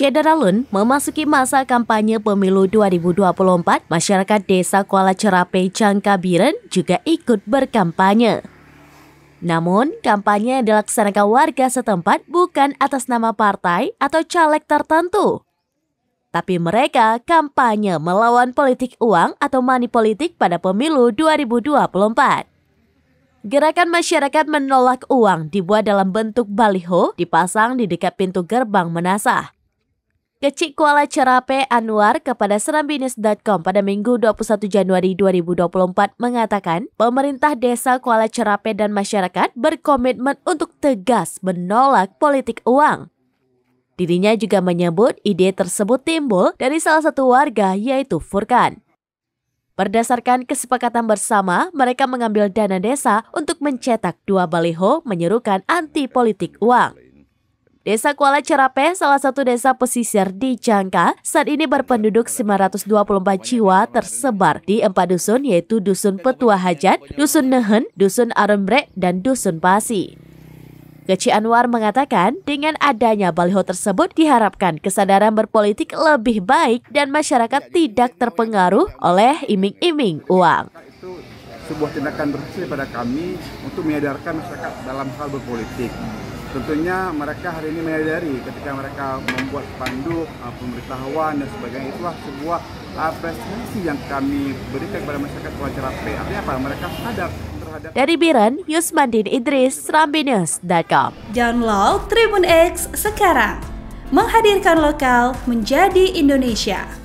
Alun memasuki masa kampanye pemilu 2024, masyarakat desa Kuala Cerape Cangkabiren juga ikut berkampanye. Namun, kampanye yang dilaksanakan warga setempat bukan atas nama partai atau caleg tertentu. Tapi mereka kampanye melawan politik uang atau money politik pada pemilu 2024. Gerakan masyarakat menolak uang dibuat dalam bentuk baliho dipasang di dekat pintu gerbang menasah. Kecik Kuala Cerape Anwar kepada serambines.com pada Minggu 21 Januari 2024 mengatakan pemerintah desa Kuala Cerape dan masyarakat berkomitmen untuk tegas menolak politik uang. Dirinya juga menyebut ide tersebut timbul dari salah satu warga yaitu Furkan. Berdasarkan kesepakatan bersama, mereka mengambil dana desa untuk mencetak dua baliho menyerukan anti politik uang. Desa Kuala Cerape, salah satu desa pesisir di Cangka, saat ini berpenduduk 924 jiwa tersebar di empat dusun yaitu Dusun Petua Hajat, Dusun Nehen, Dusun Arembrek, dan Dusun Pasi. Geci Anwar mengatakan, dengan adanya baliho tersebut diharapkan kesadaran berpolitik lebih baik dan masyarakat tidak terpengaruh oleh iming-iming uang. Itu sebuah tindakan berhasil pada kami untuk menyadarkan masyarakat dalam hal berpolitik tentunya mereka hari ini menyadari ketika mereka membuat spanduk uh, pemberitahuan dan sebagainya itulah sebuah uh, apresiasi yang kami berikan kepada masyarakat wawancara P artinya apa mereka sadar terhadap dari Biren Yusmandin Idris Rambinius.com Download Tribun X sekarang menghadirkan lokal menjadi Indonesia.